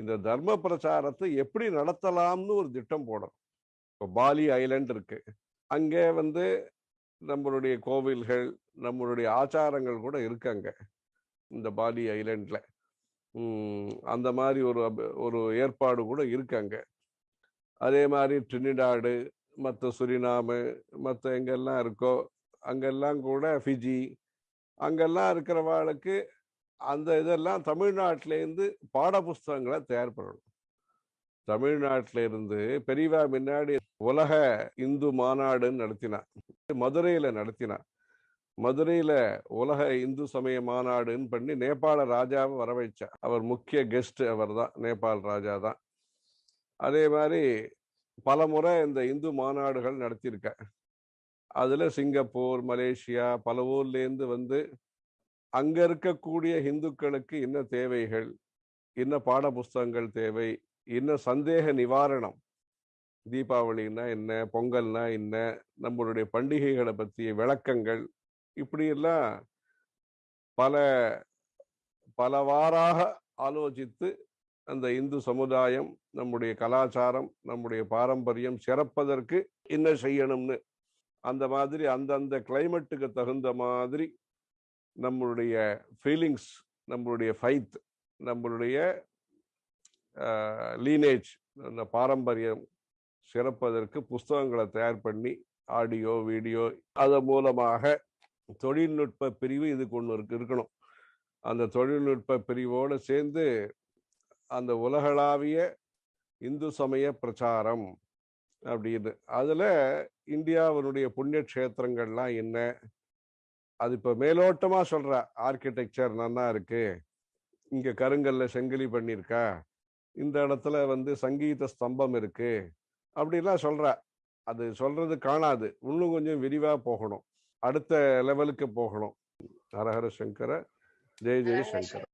இந்த தர்ம பிரச்சாரத்தை எப்படி நடத்தலாம்னு ஒரு திட்டம் போடணும் இப்போ பாலி ஐலண்ட் இருக்கு அங்கே வந்து நம்மளுடைய கோவில்கள் நம்மளுடைய ஆச்சாரங்கள் கூட இருக்காங்க இந்த பாலி ஐலண்டில் அந்த மாதிரி ஒரு ஒரு ஏற்பாடு கூட இருக்காங்க அதே மாதிரி ட்ரினிடாடு மற்ற சுரினாமு மற்ற எங்கெல்லாம் இருக்கோ அங்கெல்லாம் கூட ஃபிஜி அங்கெல்லாம் இருக்கிறவாளுக்கு அந்த இதெல்லாம் தமிழ்நாட்டிலேருந்து பாட புஸ்தகங்களை தயார் பண்ணணும் தமிழ்நாட்டில இருந்து பெரியவா முன்னாடி உலக இந்து மாநாடுன்னு நடத்தினான் மதுரையில நடத்தினான் மதுரையில உலக இந்து சமய மாநாடுன்னு பண்ணி நேபாள ராஜாவை வர அவர் முக்கிய கெஸ்ட் அவர் தான் நேபாள ராஜா தான் அதே மாதிரி பல முறை இந்த இந்து மாநாடுகள் நடத்தியிருக்க அதில் சிங்கப்பூர் மலேசியா பல ஊர்லேருந்து வந்து அங்க இருக்கக்கூடிய இந்துக்களுக்கு என்ன தேவைகள் என்ன பாட புஸ்தகங்கள் தேவை என்ன சந்தேக நிவாரணம் தீபாவளின்னா என்ன பொங்கல்னா என்ன நம்மளுடைய பண்டிகைகளை பற்றிய விளக்கங்கள் இப்படியெல்லாம் பல பலவாறாக ஆலோசித்து அந்த இந்து சமுதாயம் நம்முடைய கலாச்சாரம் நம்முடைய பாரம்பரியம் சிறப்பதற்கு என்ன செய்யணும்னு அந்த மாதிரி அந்தந்த கிளைமேட்டுக்கு தகுந்த மாதிரி நம்மளுடைய ஃபீலிங்ஸ் நம்மளுடைய ஃபைத் நம்மளுடைய லீனேஜ் அந்த பாரம்பரியம் சிறப்பதற்கு புஸ்தகங்களை தயார் பண்ணி ஆடியோ வீடியோ அதன் மூலமாக தொழில்நுட்ப பிரிவு இதுக்கு ஒன்று இருக்கு இருக்கணும் அந்த தொழில்நுட்ப பிரிவோடு சேர்ந்து அந்த உலகளாவிய இந்து சமய பிரச்சாரம் அப்படின்னு அதில் இந்தியாவினுடைய புண்ணிய கஷேத்திரங்கள்லாம் என்ன அது இப்போ மேலோட்டமா சொல்ற ஆர்கிடெக்சர் நல்லா இருக்கு இங்க கருங்கல்ல செங்கிலி பண்ணிருக்க இந்த இடத்துல வந்து சங்கீத ஸ்தம்பம் இருக்கு அப்படிலாம் சொல்ற அது சொல்றது காணாது இன்னும் கொஞ்சம் விரிவா போகணும் அடுத்த லெவலுக்கு போகணும் ஹரஹர சங்கர ஜெய ஜெய சங்கர